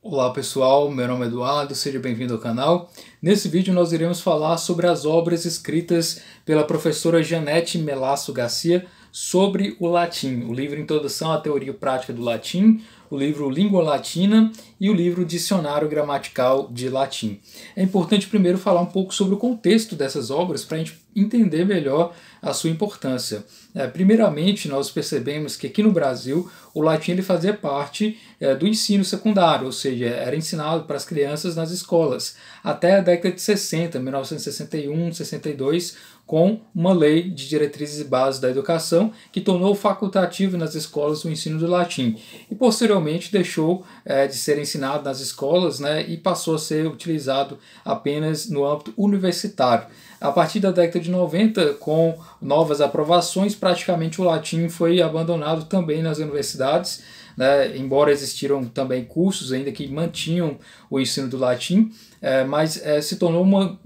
Olá pessoal, meu nome é Eduardo, seja bem-vindo ao canal. Nesse vídeo nós iremos falar sobre as obras escritas pela professora Janete Melasso Garcia sobre o latim, o livro Introdução à Teoria Prática do Latim, o livro Língua Latina e o livro Dicionário Gramatical de Latim. É importante primeiro falar um pouco sobre o contexto dessas obras para a gente entender melhor a sua importância. É, primeiramente, nós percebemos que aqui no Brasil o latim ele fazia parte é, do ensino secundário, ou seja, era ensinado para as crianças nas escolas até a década de 60, 1961, 62, com uma lei de diretrizes e bases da educação que tornou facultativo nas escolas o ensino do latim. E posteriormente realmente deixou é, de ser ensinado nas escolas né, e passou a ser utilizado apenas no âmbito universitário. A partir da década de 90, com novas aprovações, praticamente o latim foi abandonado também nas universidades, né, embora existiram também cursos ainda que mantinham o ensino do latim, é, mas é, se tornou uma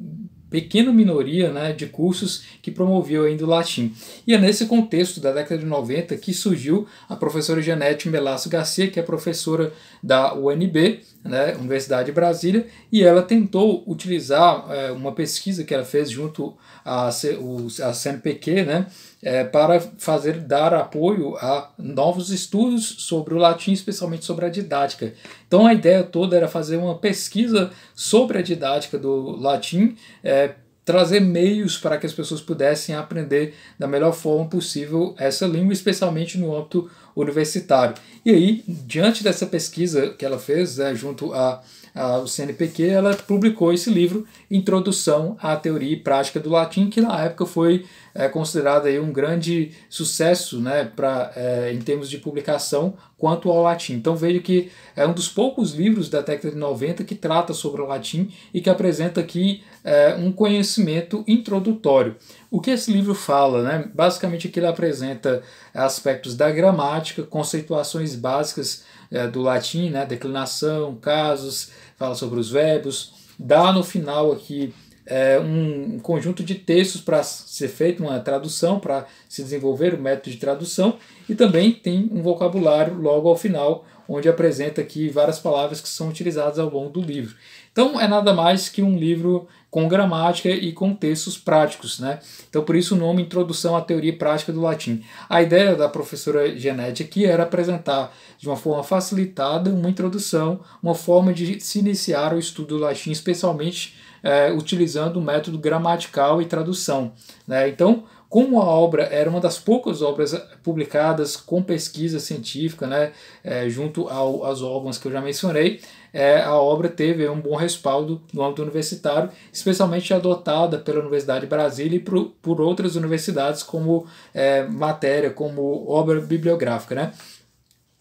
pequena minoria né, de cursos que promovia ainda o latim. E é nesse contexto da década de 90 que surgiu a professora Janete Melasso Garcia, que é professora da UNB, né, Universidade de Brasília, e ela tentou utilizar é, uma pesquisa que ela fez junto à a CNPq, né, é, para fazer dar apoio a novos estudos sobre o latim, especialmente sobre a didática. Então a ideia toda era fazer uma pesquisa sobre a didática do latim, é, trazer meios para que as pessoas pudessem aprender da melhor forma possível essa língua, especialmente no âmbito universitário. E aí, diante dessa pesquisa que ela fez, né, junto a a, o CNPq, ela publicou esse livro, Introdução à Teoria e Prática do Latim, que na época foi é, considerado aí um grande sucesso né, pra, é, em termos de publicação quanto ao latim. Então vejo que é um dos poucos livros da década de 90 que trata sobre o latim e que apresenta aqui é, um conhecimento introdutório. O que esse livro fala? Né? Basicamente, aqui ele apresenta aspectos da gramática, conceituações básicas é, do latim, né? declinação, casos, fala sobre os verbos, dá no final aqui é, um conjunto de textos para ser feito uma tradução, para se desenvolver o método de tradução, e também tem um vocabulário logo ao final, onde apresenta aqui várias palavras que são utilizadas ao longo do livro. Então é nada mais que um livro com gramática e com textos práticos, né? Então por isso o nome Introdução à Teoria Prática do Latim. A ideia da professora Genete aqui era apresentar de uma forma facilitada uma introdução, uma forma de se iniciar o estudo do latim, especialmente é, utilizando o método gramatical e tradução, né? Então como a obra era uma das poucas obras eh, publicadas com pesquisa científica, né, é, junto ao, aos órgãos que eu já mencionei, é, a obra teve um bom respaldo no âmbito universitário, especialmente adotada pela Universidade de Brasília e por, por outras universidades como é, matéria, como obra bibliográfica. Né?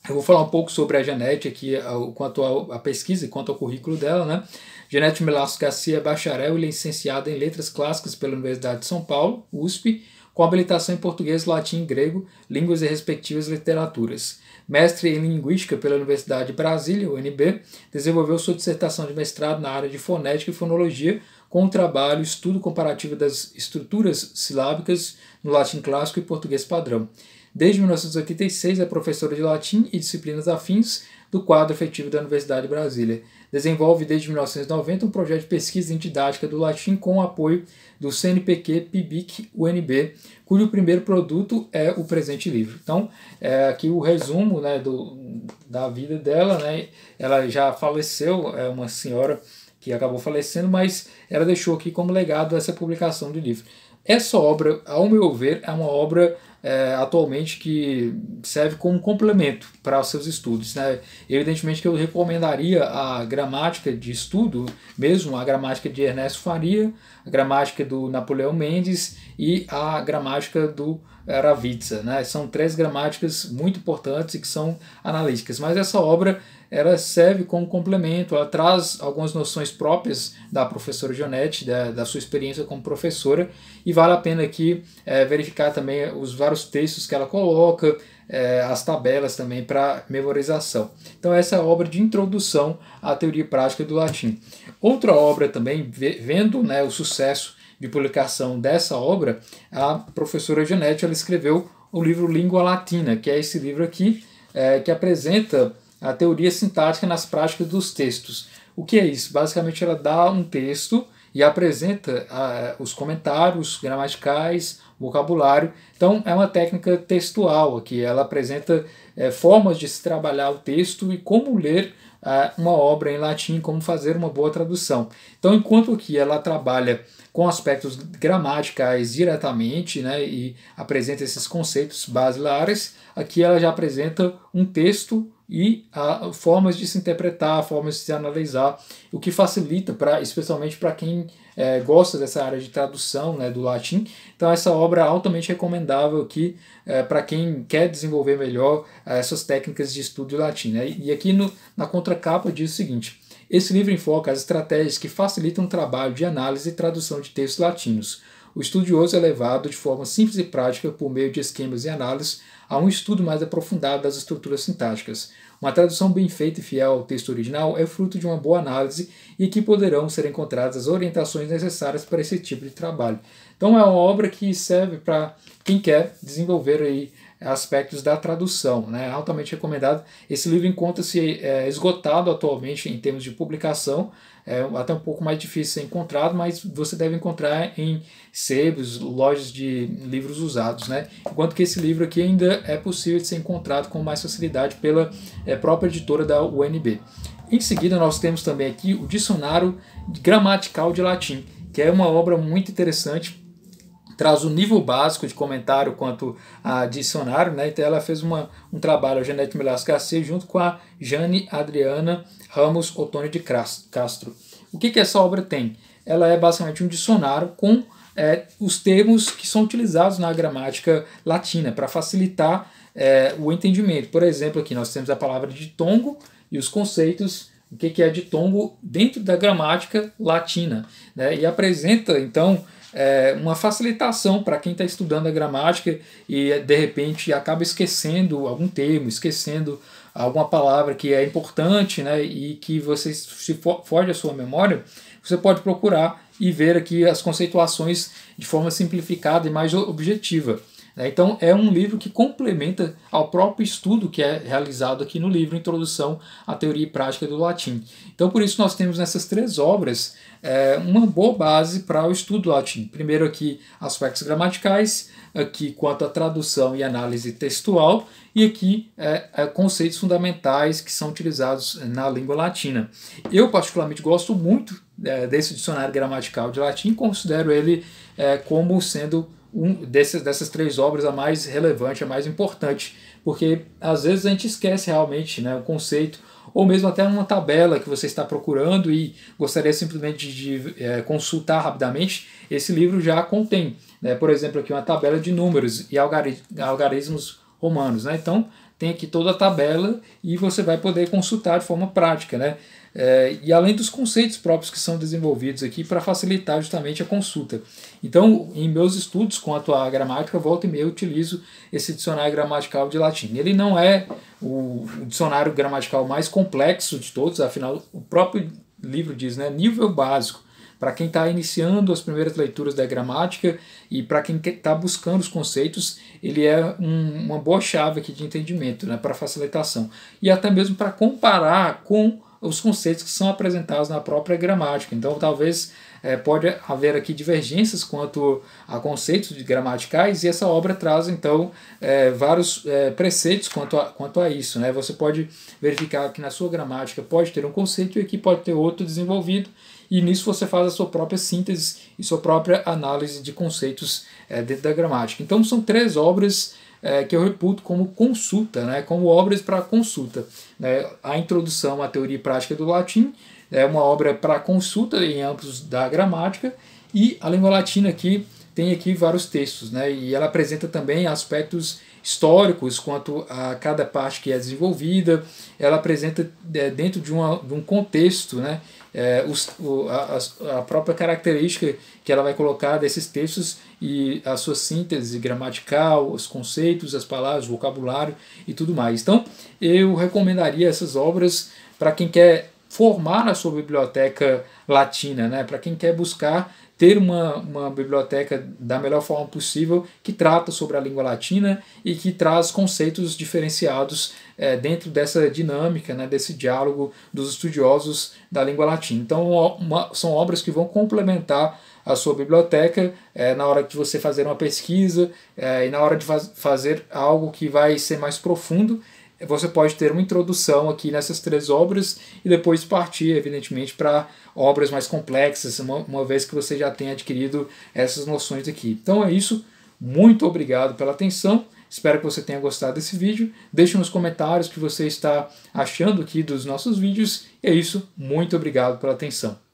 Eu vou falar um pouco sobre a Janete aqui, quanto à pesquisa e quanto ao currículo dela, né? Janete Melasco Garcia é bacharel e licenciada em Letras Clássicas pela Universidade de São Paulo, USP, com habilitação em português, latim e grego, línguas e respectivas literaturas. Mestre em Linguística pela Universidade de Brasília, UNB, desenvolveu sua dissertação de mestrado na área de fonética e fonologia com o trabalho Estudo Comparativo das Estruturas Silábicas no Latim Clássico e Português Padrão. Desde 1986 é professora de latim e disciplinas afins do quadro efetivo da Universidade de Brasília. Desenvolve desde 1990 um projeto de pesquisa didática do latim com apoio do CNPq, PIBIC, UNB, cujo primeiro produto é o presente livro. Então, é aqui o resumo né, do, da vida dela. Né, ela já faleceu, é uma senhora que acabou falecendo, mas ela deixou aqui como legado essa publicação do livro. Essa obra, ao meu ver, é uma obra é, atualmente que serve como complemento para os seus estudos. Né? Evidentemente que eu recomendaria a gramática de estudo, mesmo a gramática de Ernesto Faria, a gramática do Napoleão Mendes e a gramática do Aravitsa. Né? São três gramáticas muito importantes e que são analíticas. Mas essa obra ela serve como complemento, ela traz algumas noções próprias da professora Jonete, da, da sua experiência como professora, e vale a pena aqui é, verificar também os vários textos que ela coloca, é, as tabelas também para memorização. Então, essa é a obra de introdução à teoria prática do latim. Outra obra também, vendo né, o sucesso de publicação dessa obra, a professora Janete ela escreveu o livro Língua Latina, que é esse livro aqui, é, que apresenta a teoria sintática nas práticas dos textos. O que é isso? Basicamente, ela dá um texto e apresenta os comentários gramaticais, vocabulário. Então, é uma técnica textual aqui. Ela apresenta é, formas de se trabalhar o texto e como ler uma obra em latim, como fazer uma boa tradução. Então, enquanto que ela trabalha com aspectos gramaticais diretamente né, e apresenta esses conceitos basilares, aqui ela já apresenta um texto e a, formas de se interpretar, formas de se analisar, o que facilita, pra, especialmente para quem é, gosta dessa área de tradução né, do latim. Então, essa obra é altamente recomendável aqui é, para quem quer desenvolver melhor é, essas técnicas de estudo de latim. Né? E aqui no, na contracapa diz o seguinte: esse livro enfoca as estratégias que facilitam o trabalho de análise e tradução de textos latinos o estudioso é levado de forma simples e prática, por meio de esquemas e análises, a um estudo mais aprofundado das estruturas sintáticas. Uma tradução bem feita e fiel ao texto original é fruto de uma boa análise e que poderão ser encontradas as orientações necessárias para esse tipo de trabalho. Então é uma obra que serve para quem quer desenvolver aí é, aspectos da tradução. Né? É altamente recomendado. Esse livro encontra-se é, esgotado atualmente em termos de publicação, é até um pouco mais difícil ser encontrado, mas você deve encontrar em sebos, lojas de livros usados. Né? Enquanto que esse livro aqui ainda é possível de ser encontrado com mais facilidade pela é, própria editora da UNB. Em seguida, nós temos também aqui o Dicionário Gramatical de Latim, que é uma obra muito interessante traz o nível básico de comentário quanto a dicionário, né? Então ela fez uma, um trabalho, a Janete Melasca Garcia, junto com a Jane Adriana Ramos Otone de Castro. O que, que essa obra tem? Ela é basicamente um dicionário com é, os termos que são utilizados na gramática latina para facilitar é, o entendimento. Por exemplo, aqui nós temos a palavra ditongo e os conceitos, o que, que é ditongo dentro da gramática latina. Né? E apresenta, então, é, uma facilitação para quem está estudando a gramática e de repente acaba esquecendo algum termo, esquecendo alguma palavra que é importante né, e que você se foge à sua memória, você pode procurar e ver aqui as conceituações de forma simplificada e mais objetiva. Né? Então, é um livro que complementa ao próprio estudo que é realizado aqui no livro Introdução à Teoria e Prática do Latim. Então, por isso, nós temos nessas três obras é, uma boa base para o estudo do latim. Primeiro, aqui, aspectos gramaticais, aqui, quanto à tradução e análise textual, e aqui, é, é, conceitos fundamentais que são utilizados na língua latina. Eu, particularmente, gosto muito desse dicionário gramatical de latim, considero ele como sendo um, dessas, dessas três obras a mais relevante, a mais importante, porque às vezes a gente esquece realmente né, o conceito, ou mesmo até uma tabela que você está procurando e gostaria simplesmente de, de é, consultar rapidamente, esse livro já contém, né, por exemplo, aqui uma tabela de números e algarismos romanos. Né? Então, tem aqui toda a tabela e você vai poder consultar de forma prática, né? É, e além dos conceitos próprios que são desenvolvidos aqui para facilitar justamente a consulta. Então, em meus estudos com a tua gramática, volta e meia eu utilizo esse dicionário gramatical de latim. Ele não é o, o dicionário gramatical mais complexo de todos, afinal, o próprio livro diz, né? Nível básico. Para quem está iniciando as primeiras leituras da gramática e para quem está buscando os conceitos, ele é um, uma boa chave aqui de entendimento, né, para facilitação. E até mesmo para comparar com os conceitos que são apresentados na própria gramática. Então, talvez é, pode haver aqui divergências quanto a conceitos gramaticais e essa obra traz então é, vários é, preceitos quanto a, quanto a isso. Né? Você pode verificar que na sua gramática pode ter um conceito e aqui pode ter outro desenvolvido e nisso você faz a sua própria síntese e sua própria análise de conceitos é, dentro da gramática. Então são três obras é, que eu reputo como consulta, né, como obras para consulta. Né, a introdução à teoria e prática do latim é uma obra para consulta em âmbitos da gramática e a língua latina aqui tem aqui vários textos, né? E ela apresenta também aspectos históricos quanto a cada parte que é desenvolvida. Ela apresenta é, dentro de, uma, de um contexto, né? é, os, o, a, a própria característica que ela vai colocar desses textos e a sua síntese gramatical, os conceitos, as palavras, o vocabulário e tudo mais. Então, eu recomendaria essas obras para quem quer formar a sua biblioteca latina, né? para quem quer buscar ter uma, uma biblioteca da melhor forma possível que trata sobre a língua latina e que traz conceitos diferenciados é, dentro dessa dinâmica, né, desse diálogo dos estudiosos da língua latina. Então, uma, são obras que vão complementar a sua biblioteca é, na hora de você fazer uma pesquisa é, e na hora de faz, fazer algo que vai ser mais profundo é, você pode ter uma introdução aqui nessas três obras e depois partir, evidentemente, para obras mais complexas, uma, uma vez que você já tenha adquirido essas noções aqui. Então é isso. Muito obrigado pela atenção. Espero que você tenha gostado desse vídeo. Deixe nos comentários o que você está achando aqui dos nossos vídeos. E é isso. Muito obrigado pela atenção.